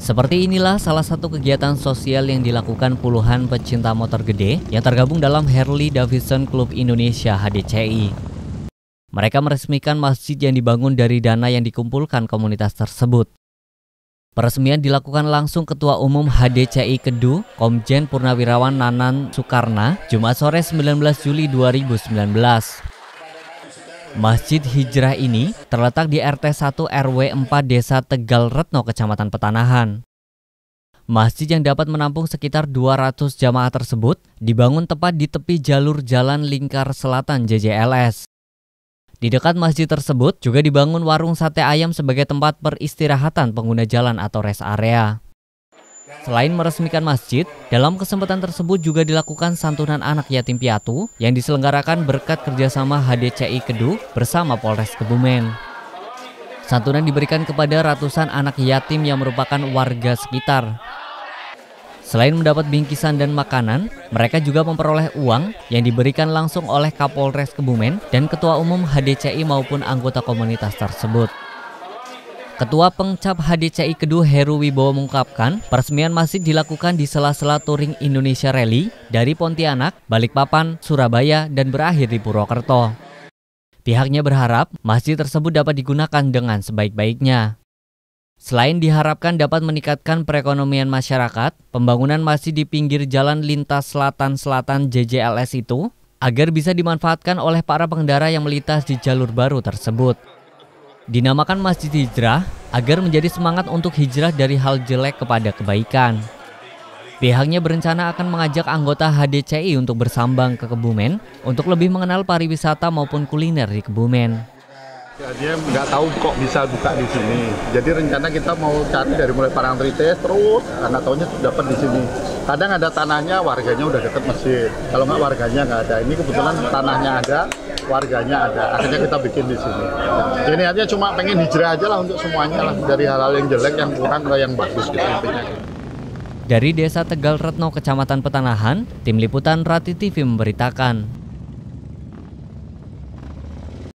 Seperti inilah salah satu kegiatan sosial yang dilakukan puluhan pecinta motor gede yang tergabung dalam Harley Davidson Club Indonesia HDCI. Mereka meresmikan masjid yang dibangun dari dana yang dikumpulkan komunitas tersebut. Peresmian dilakukan langsung Ketua Umum HDCI Kedu, Komjen Purnawirawan Nanan Soekarna, Jumat sore 19 Juli 2019. Masjid Hijrah ini terletak di RT 1 RW 4 Desa Tegal Retno, Kecamatan Petanahan. Masjid yang dapat menampung sekitar 200 jamaah tersebut dibangun tepat di tepi jalur jalan lingkar selatan JJLS. Di dekat masjid tersebut juga dibangun warung sate ayam sebagai tempat peristirahatan pengguna jalan atau rest area. Selain meresmikan masjid, dalam kesempatan tersebut juga dilakukan santunan anak yatim piatu yang diselenggarakan berkat kerjasama HDCI Keduh bersama Polres Kebumen. Santunan diberikan kepada ratusan anak yatim yang merupakan warga sekitar. Selain mendapat bingkisan dan makanan, mereka juga memperoleh uang yang diberikan langsung oleh Kapolres Kebumen dan Ketua Umum HDCI maupun anggota komunitas tersebut. Ketua Pengcap HDCI Kedua Heru Wibowo mengungkapkan, peresmian masih dilakukan di sela-sela touring Indonesia Rally dari Pontianak, Balikpapan, Surabaya, dan berakhir di Purwokerto. Pihaknya berharap masjid tersebut dapat digunakan dengan sebaik-baiknya. Selain diharapkan dapat meningkatkan perekonomian masyarakat, pembangunan masih di pinggir jalan lintas selatan-selatan JJLS itu agar bisa dimanfaatkan oleh para pengendara yang melintas di jalur baru tersebut. Dinamakan Masjid Hijrah agar menjadi semangat untuk hijrah dari hal jelek kepada kebaikan. Pihaknya berencana akan mengajak anggota HDCI untuk bersambang ke Kebumen untuk lebih mengenal pariwisata maupun kuliner di Kebumen. Ya, dia nggak tahu kok bisa buka di sini. Jadi rencana kita mau cari dari mulai trites terus, anak tahunya dapat di sini. Kadang ada tanahnya, warganya udah deket masjid. Kalau nggak warganya nggak ada. Ini kebetulan tanahnya ada, warganya ada akhirnya kita bikin di sini jadi niatnya cuma pengen hijrah aja lah untuk semuanya lah dari hal-hal yang jelek yang kurang ke yang bagus gitu intinya dari Desa Tegal Retno, Kecamatan Petanahan, Tim Liputan Rati TV memberitakan.